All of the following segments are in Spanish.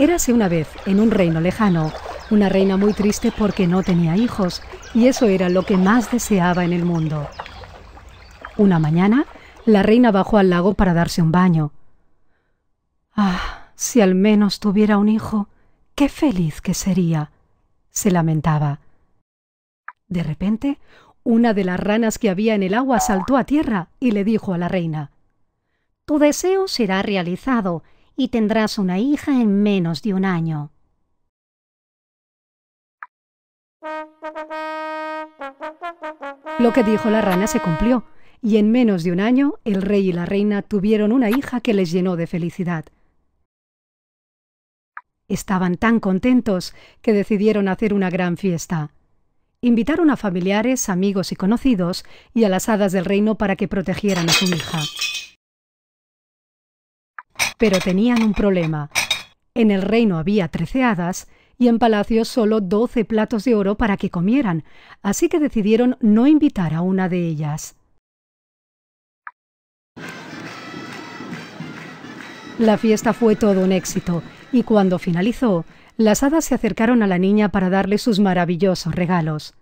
Érase una vez, en un reino lejano, una reina muy triste porque no tenía hijos, y eso era lo que más deseaba en el mundo. Una mañana, la reina bajó al lago para darse un baño. Ah, si al menos tuviera un hijo, qué feliz que sería, se lamentaba. De repente, una de las ranas que había en el agua saltó a tierra y le dijo a la reina, Tu deseo será realizado y tendrás una hija en menos de un año. Lo que dijo la rana se cumplió, y en menos de un año el rey y la reina tuvieron una hija que les llenó de felicidad. Estaban tan contentos que decidieron hacer una gran fiesta. Invitaron a familiares, amigos y conocidos y a las hadas del reino para que protegieran a su hija. Pero tenían un problema. En el reino había trece hadas y en palacio solo doce platos de oro para que comieran, así que decidieron no invitar a una de ellas. La fiesta fue todo un éxito, y cuando finalizó, las hadas se acercaron a la niña para darle sus maravillosos regalos.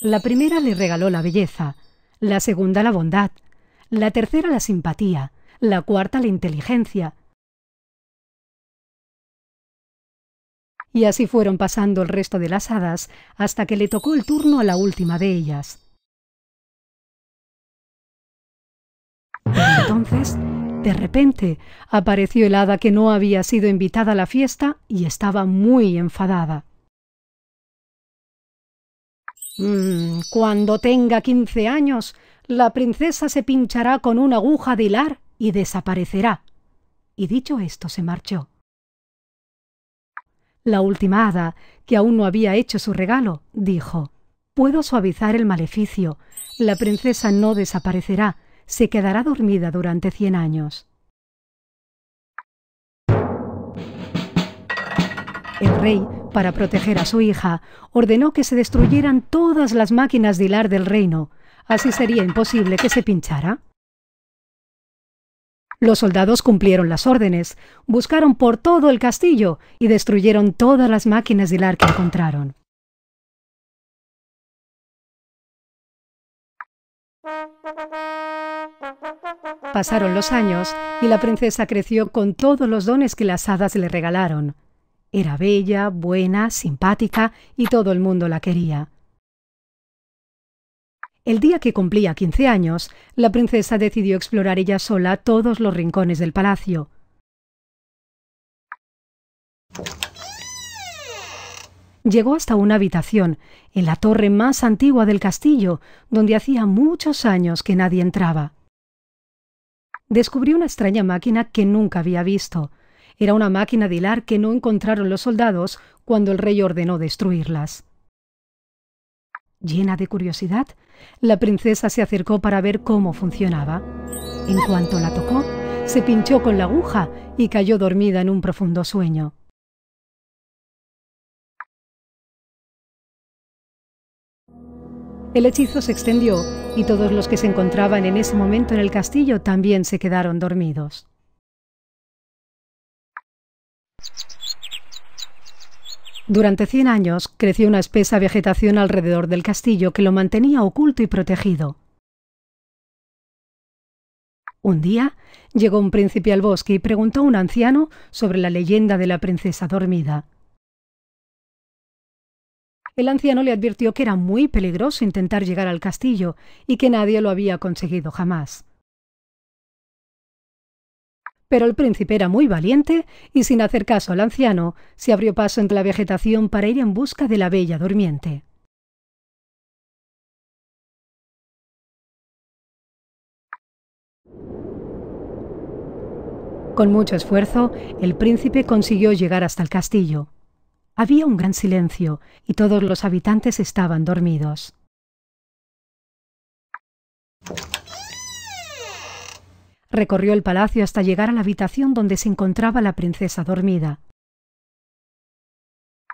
La primera le regaló la belleza, la segunda la bondad, la tercera la simpatía, la cuarta la inteligencia. Y así fueron pasando el resto de las hadas hasta que le tocó el turno a la última de ellas. entonces, de repente, apareció el hada que no había sido invitada a la fiesta y estaba muy enfadada. Mm, cuando tenga quince años, la princesa se pinchará con una aguja de hilar y desaparecerá. Y dicho esto se marchó. La última hada, que aún no había hecho su regalo, dijo Puedo suavizar el maleficio. La princesa no desaparecerá, se quedará dormida durante cien años. El rey, para proteger a su hija, ordenó que se destruyeran todas las máquinas de hilar del reino. Así sería imposible que se pinchara. Los soldados cumplieron las órdenes, buscaron por todo el castillo y destruyeron todas las máquinas de hilar que encontraron. Pasaron los años y la princesa creció con todos los dones que las hadas le regalaron. Era bella, buena, simpática y todo el mundo la quería. El día que cumplía 15 años, la princesa decidió explorar ella sola todos los rincones del palacio. Llegó hasta una habitación, en la torre más antigua del castillo, donde hacía muchos años que nadie entraba. Descubrió una extraña máquina que nunca había visto. Era una máquina de hilar que no encontraron los soldados cuando el rey ordenó destruirlas. Llena de curiosidad, la princesa se acercó para ver cómo funcionaba. En cuanto la tocó, se pinchó con la aguja y cayó dormida en un profundo sueño. El hechizo se extendió y todos los que se encontraban en ese momento en el castillo también se quedaron dormidos. Durante 100 años creció una espesa vegetación alrededor del castillo que lo mantenía oculto y protegido. Un día llegó un príncipe al bosque y preguntó a un anciano sobre la leyenda de la princesa dormida. El anciano le advirtió que era muy peligroso intentar llegar al castillo y que nadie lo había conseguido jamás. Pero el príncipe era muy valiente y sin hacer caso al anciano, se abrió paso entre la vegetación para ir en busca de la bella durmiente. Con mucho esfuerzo, el príncipe consiguió llegar hasta el castillo. Había un gran silencio y todos los habitantes estaban dormidos. Recorrió el palacio hasta llegar a la habitación donde se encontraba la princesa dormida.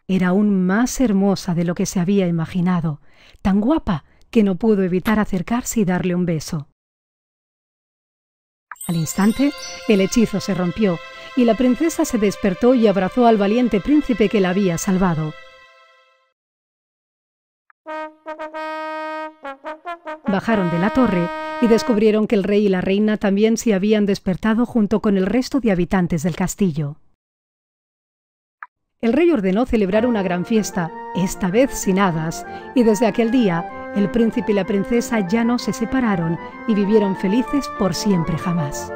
Era aún más hermosa de lo que se había imaginado, tan guapa que no pudo evitar acercarse y darle un beso. Al instante, el hechizo se rompió y la princesa se despertó y abrazó al valiente príncipe que la había salvado. Bajaron de la torre y descubrieron que el rey y la reina también se habían despertado junto con el resto de habitantes del castillo. El rey ordenó celebrar una gran fiesta, esta vez sin hadas, y desde aquel día el príncipe y la princesa ya no se separaron y vivieron felices por siempre jamás.